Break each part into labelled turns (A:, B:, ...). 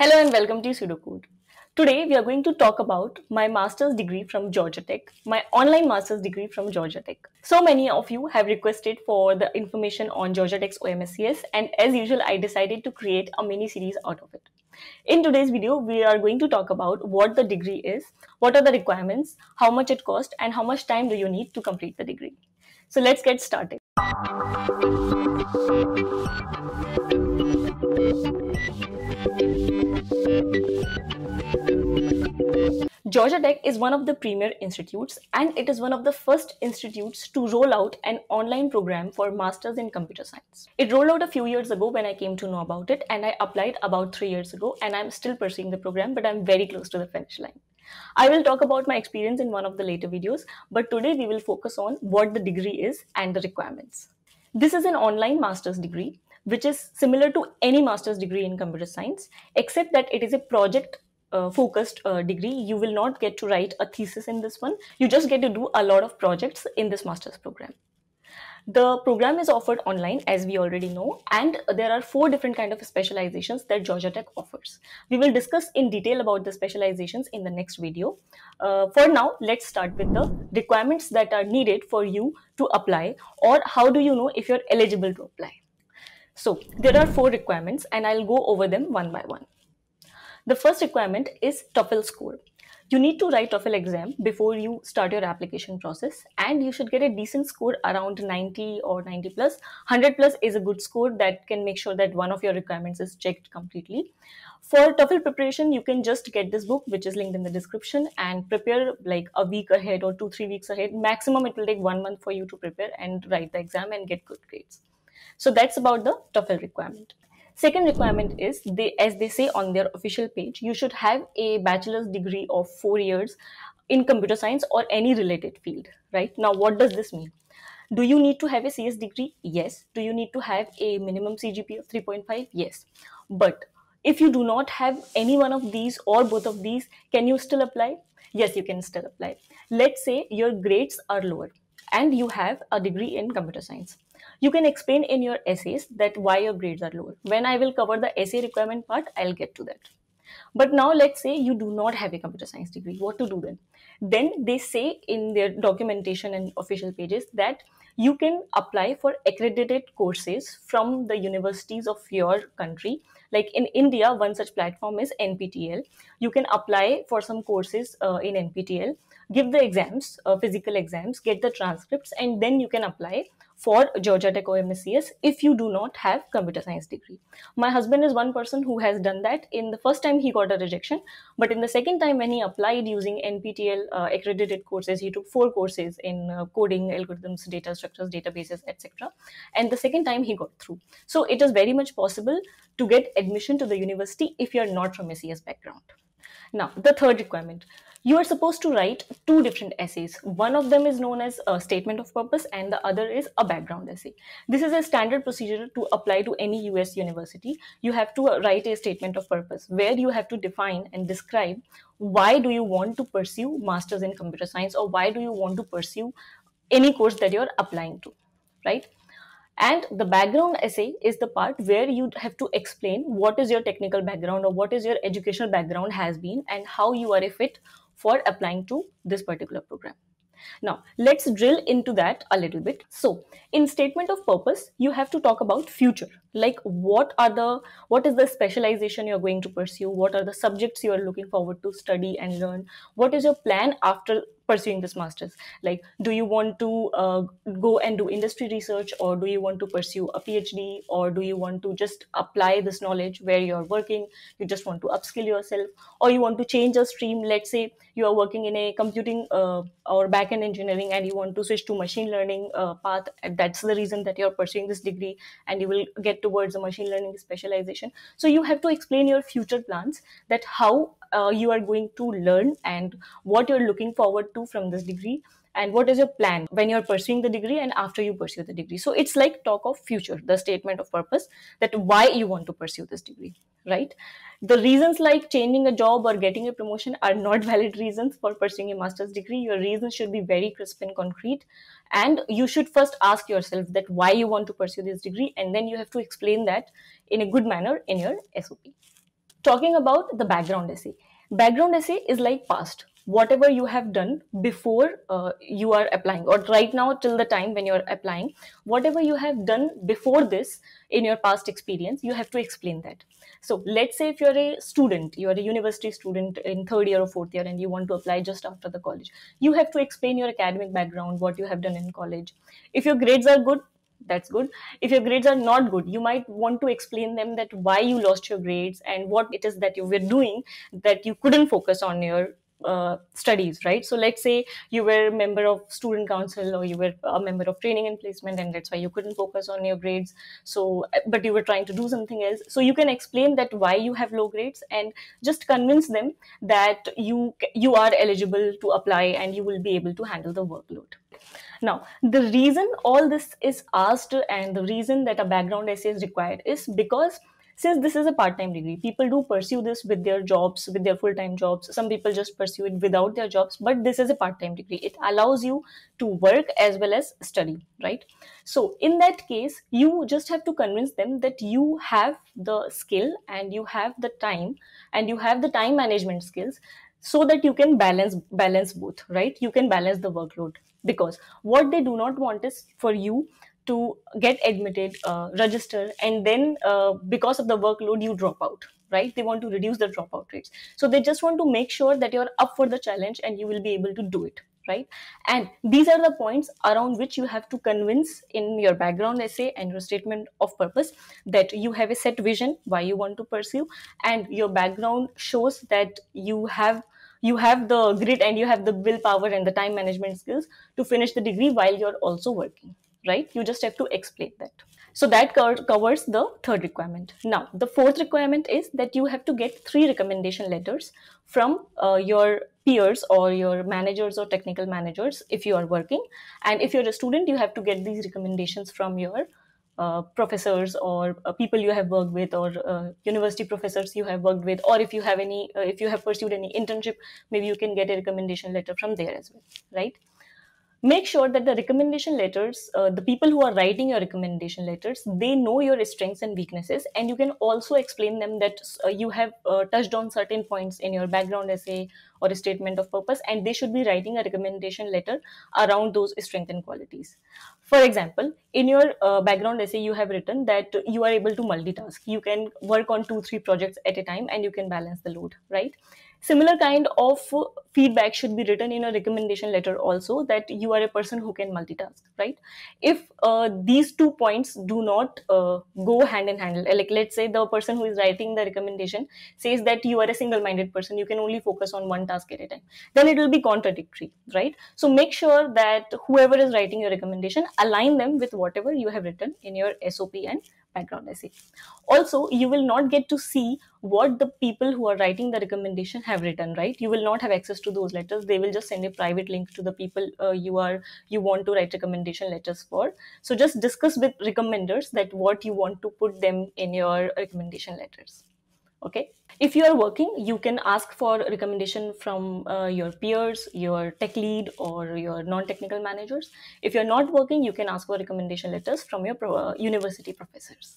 A: Hello and welcome to Pseudocode. Today we are going to talk about my master's degree from Georgia Tech, my online master's degree from Georgia Tech. So many of you have requested for the information on Georgia Tech's OMSCS and as usual I decided to create a mini series out of it. In today's video, we are going to talk about what the degree is, what are the requirements, how much it costs, and how much time do you need to complete the degree. So let's get started. Georgia Tech is one of the premier institutes and it is one of the first institutes to roll out an online program for masters in computer science. It rolled out a few years ago when I came to know about it and I applied about 3 years ago and I'm still pursuing the program but I'm very close to the finish line. I will talk about my experience in one of the later videos but today we will focus on what the degree is and the requirements. This is an online master's degree which is similar to any master's degree in computer science, except that it is a project uh, focused uh, degree you will not get to write a thesis in this one you just get to do a lot of projects in this master's program the program is offered online as we already know and there are four different kind of specializations that georgia tech offers we will discuss in detail about the specializations in the next video uh, for now let's start with the requirements that are needed for you to apply or how do you know if you're eligible to apply so there are four requirements and i'll go over them one by one the first requirement is TOEFL score. You need to write TOEFL exam before you start your application process and you should get a decent score around 90 or 90 plus. 100 plus is a good score that can make sure that one of your requirements is checked completely. For TOEFL preparation, you can just get this book which is linked in the description and prepare like a week ahead or 2 3 weeks ahead. Maximum it will take 1 month for you to prepare and write the exam and get good grades. So that's about the TOEFL requirement. Second requirement is they, as they say on their official page, you should have a bachelor's degree of four years in computer science or any related field, right? Now, what does this mean? Do you need to have a CS degree? Yes. Do you need to have a minimum CGP of 3.5? Yes. But if you do not have any one of these or both of these, can you still apply? Yes, you can still apply. Let's say your grades are lower and you have a degree in computer science you can explain in your essays that why your grades are lower when i will cover the essay requirement part i'll get to that but now let's say you do not have a computer science degree what to do then then they say in their documentation and official pages that you can apply for accredited courses from the universities of your country. Like in India, one such platform is NPTEL. You can apply for some courses uh, in NPTEL, give the exams, uh, physical exams, get the transcripts, and then you can apply for Georgia Tech OMSCS if you do not have computer science degree. My husband is one person who has done that. In the first time he got a rejection, but in the second time when he applied using NPTEL uh, accredited courses, he took four courses in uh, coding, algorithms, data structures, databases, etc. And the second time he got through. So it is very much possible to get admission to the university if you are not from a CS background. Now, the third requirement. You are supposed to write two different essays. One of them is known as a statement of purpose and the other is a background essay. This is a standard procedure to apply to any US university. You have to write a statement of purpose where you have to define and describe why do you want to pursue masters in computer science or why do you want to pursue any course that you're applying to, right? And the background essay is the part where you have to explain what is your technical background or what is your educational background has been and how you are a fit for applying to this particular program. Now, let's drill into that a little bit. So, in statement of purpose, you have to talk about future. Like what are the what is the specialization you're going to pursue? What are the subjects you are looking forward to study and learn? What is your plan after pursuing this master's like do you want to uh, go and do industry research or do you want to pursue a phd or do you want to just apply this knowledge where you're working you just want to upskill yourself or you want to change a stream let's say you are working in a computing uh, or backend engineering and you want to switch to machine learning uh, path that's the reason that you're pursuing this degree and you will get towards a machine learning specialization so you have to explain your future plans that how uh, you are going to learn and what you're looking forward to from this degree and what is your plan when you're pursuing the degree and after you pursue the degree so it's like talk of future the statement of purpose that why you want to pursue this degree right the reasons like changing a job or getting a promotion are not valid reasons for pursuing a master's degree your reasons should be very crisp and concrete and you should first ask yourself that why you want to pursue this degree and then you have to explain that in a good manner in your sop talking about the background essay background essay is like past whatever you have done before uh, you are applying or right now till the time when you're applying whatever you have done before this in your past experience you have to explain that so let's say if you're a student you're a university student in third year or fourth year and you want to apply just after the college you have to explain your academic background what you have done in college if your grades are good that's good if your grades are not good you might want to explain them that why you lost your grades and what it is that you were doing that you couldn't focus on your uh, studies, right? So let's say you were a member of student council or you were a member of training and placement, and that's why you couldn't focus on your grades. So, but you were trying to do something else. So you can explain that why you have low grades and just convince them that you you are eligible to apply and you will be able to handle the workload. Now, the reason all this is asked and the reason that a background essay is required is because since this is a part-time degree people do pursue this with their jobs with their full-time jobs some people just pursue it without their jobs but this is a part-time degree it allows you to work as well as study right so in that case you just have to convince them that you have the skill and you have the time and you have the time management skills so that you can balance balance both right you can balance the workload because what they do not want is for you to get admitted, uh, register, and then uh, because of the workload, you drop out, right? They want to reduce the dropout rates. So they just want to make sure that you're up for the challenge and you will be able to do it, right? And these are the points around which you have to convince in your background essay and your statement of purpose that you have a set vision, why you want to pursue, and your background shows that you have you have the grit and you have the willpower and the time management skills to finish the degree while you're also working right? You just have to explain that. So that co covers the third requirement. Now, the fourth requirement is that you have to get three recommendation letters from uh, your peers or your managers or technical managers if you are working. And if you're a student, you have to get these recommendations from your uh, professors or uh, people you have worked with or uh, university professors you have worked with or if you have any uh, if you have pursued any internship maybe you can get a recommendation letter from there as well right make sure that the recommendation letters uh, the people who are writing your recommendation letters they know your strengths and weaknesses and you can also explain them that uh, you have uh, touched on certain points in your background essay or a statement of purpose and they should be writing a recommendation letter around those strengths and qualities for example in your uh, background essay you have written that you are able to multitask you can work on two three projects at a time and you can balance the load right similar kind of feedback should be written in a recommendation letter also that you are a person who can multitask right if uh, these two points do not uh, go hand in hand like let's say the person who is writing the recommendation says that you are a single minded person you can only focus on one task at a time then it will be contradictory right so make sure that whoever is writing your recommendation align them with whatever you have written in your sop and background essay. Also, you will not get to see what the people who are writing the recommendation have written, right? You will not have access to those letters. They will just send a private link to the people uh, you are you want to write recommendation letters for. So just discuss with recommenders that what you want to put them in your recommendation letters okay if you are working you can ask for recommendation from uh, your peers your tech lead or your non-technical managers if you're not working you can ask for recommendation letters from your pro- uh, university professors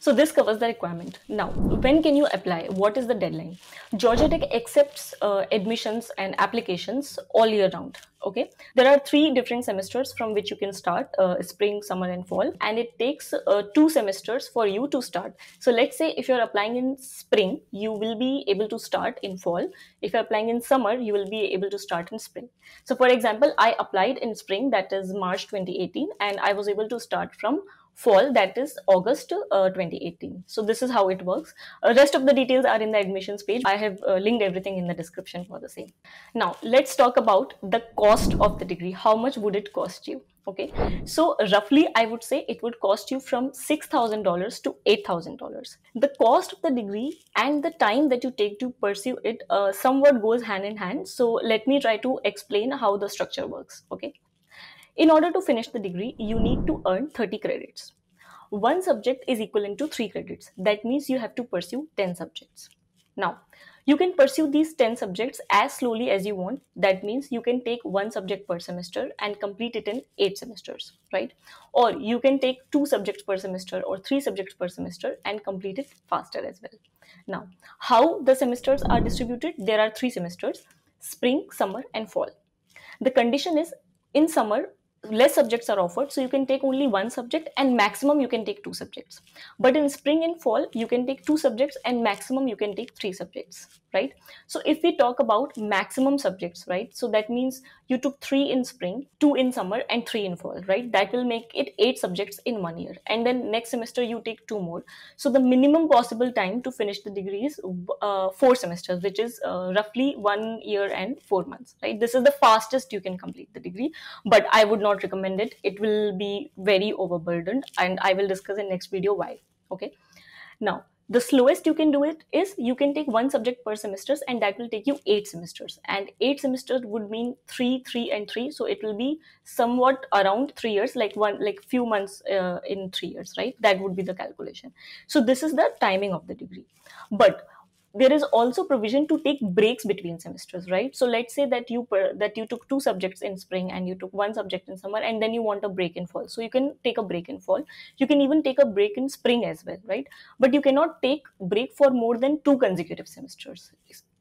A: so this covers the requirement. Now, when can you apply? What is the deadline? Georgia Tech accepts uh, admissions and applications all year round. Okay, there are three different semesters from which you can start: uh, spring, summer, and fall. And it takes uh, two semesters for you to start. So let's say if you're applying in spring, you will be able to start in fall. If you're applying in summer, you will be able to start in spring. So for example, I applied in spring, that is March 2018, and I was able to start from fall that is august uh, 2018 so this is how it works uh, rest of the details are in the admissions page i have uh, linked everything in the description for the same now let's talk about the cost of the degree how much would it cost you okay so roughly i would say it would cost you from $6000 to $8000 the cost of the degree and the time that you take to pursue it uh, somewhat goes hand in hand so let me try to explain how the structure works okay in order to finish the degree, you need to earn 30 credits. One subject is equivalent to 3 credits. That means you have to pursue 10 subjects. Now, you can pursue these 10 subjects as slowly as you want. That means you can take one subject per semester and complete it in 8 semesters, right? Or you can take two subjects per semester or three subjects per semester and complete it faster as well. Now, how the semesters are distributed? There are three semesters spring, summer, and fall. The condition is in summer, less subjects are offered so you can take only one subject and maximum you can take two subjects but in spring and fall you can take two subjects and maximum you can take three subjects right so if we talk about maximum subjects right so that means you took three in spring two in summer and three in fall right that will make it eight subjects in one year and then next semester you take two more so the minimum possible time to finish the degree is uh, four semesters which is uh, roughly one year and four months right this is the fastest you can complete the degree but i would not not recommend it it will be very overburdened and i will discuss in next video why okay now the slowest you can do it is you can take one subject per semesters and that will take you eight semesters and eight semesters would mean three three and three so it will be somewhat around three years like one like few months uh, in three years right that would be the calculation so this is the timing of the degree but there is also provision to take breaks between semesters right so let's say that you per, that you took two subjects in spring and you took one subject in summer and then you want a break in fall so you can take a break in fall you can even take a break in spring as well right but you cannot take break for more than two consecutive semesters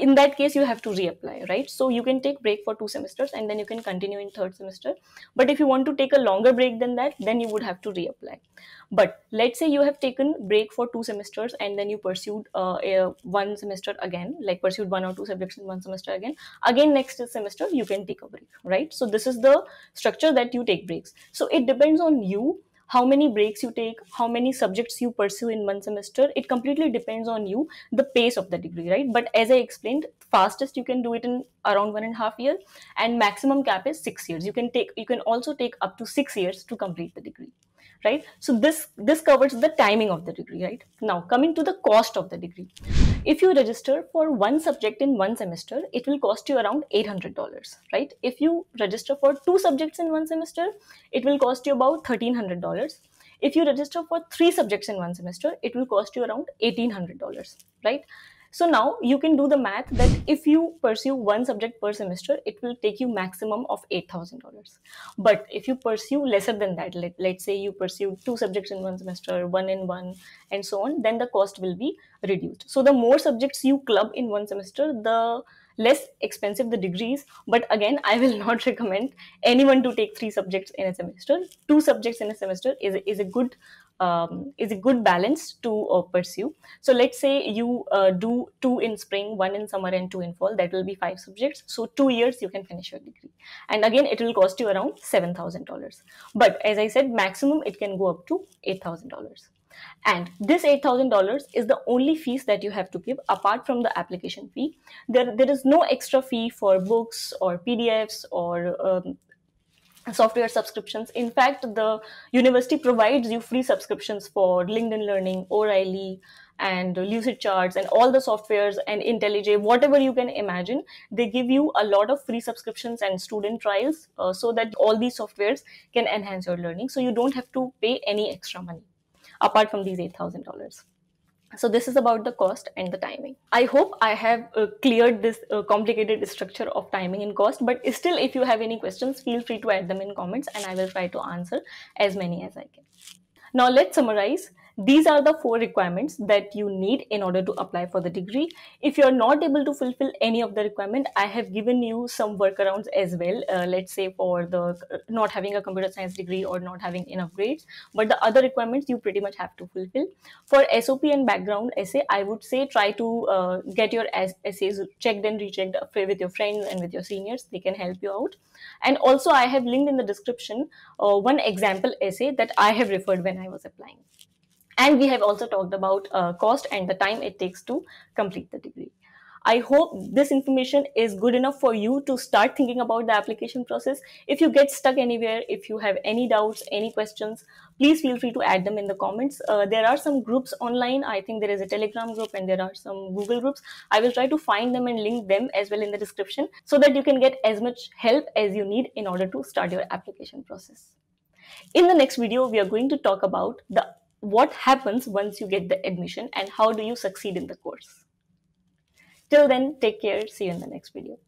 A: in that case you have to reapply right so you can take break for two semesters and then you can continue in third semester but if you want to take a longer break than that then you would have to reapply but let's say you have taken break for two semesters and then you pursued uh, one semester again like pursued one or two subjects in one semester again again next semester you can take a break right so this is the structure that you take breaks so it depends on you how many breaks you take how many subjects you pursue in one semester it completely depends on you the pace of the degree right but as i explained fastest you can do it in around one and a half year and maximum cap is six years you can take you can also take up to six years to complete the degree right? So this, this covers the timing of the degree, right? Now coming to the cost of the degree. If you register for one subject in one semester, it will cost you around $800, right? If you register for two subjects in one semester, it will cost you about $1,300 if you register for three subjects in one semester it will cost you around $1800 right so now you can do the math that if you pursue one subject per semester, it will take you maximum of $8,000. But if you pursue lesser than that, let, let's say you pursue two subjects in one semester, one in one, and so on, then the cost will be reduced. So the more subjects you club in one semester, the less expensive the degrees but again i will not recommend anyone to take three subjects in a semester two subjects in a semester is, is a good um, is a good balance to uh, pursue so let's say you uh, do two in spring one in summer and two in fall that will be five subjects so two years you can finish your degree and again it will cost you around $7000 but as i said maximum it can go up to $8000 and this $8,000 is the only fees that you have to give apart from the application fee. There, there is no extra fee for books or PDFs or um, software subscriptions. In fact, the university provides you free subscriptions for LinkedIn Learning, O'Reilly, and Lucid Charts, and all the softwares and IntelliJ, whatever you can imagine. They give you a lot of free subscriptions and student trials uh, so that all these softwares can enhance your learning. So you don't have to pay any extra money apart from these $8,000. So this is about the cost and the timing. I hope I have uh, cleared this uh, complicated structure of timing and cost. But still, if you have any questions, feel free to add them in comments and I will try to answer as many as I can. Now let's summarize. These are the four requirements that you need in order to apply for the degree. If you're not able to fulfill any of the requirement, I have given you some workarounds as well. Uh, let's say for the uh, not having a computer science degree or not having enough grades, but the other requirements you pretty much have to fulfill. For SOP and background essay, I would say try to uh, get your essays checked and rechecked with your friends and with your seniors. They can help you out. And also I have linked in the description uh, one example essay that I have referred when I was applying. And we have also talked about uh, cost and the time it takes to complete the degree. I hope this information is good enough for you to start thinking about the application process. If you get stuck anywhere, if you have any doubts, any questions, please feel free to add them in the comments. Uh, there are some groups online. I think there is a Telegram group and there are some Google groups. I will try to find them and link them as well in the description so that you can get as much help as you need in order to start your application process. In the next video, we are going to talk about the what happens once you get the admission and how do you succeed in the course. Till then, take care. See you in the next video.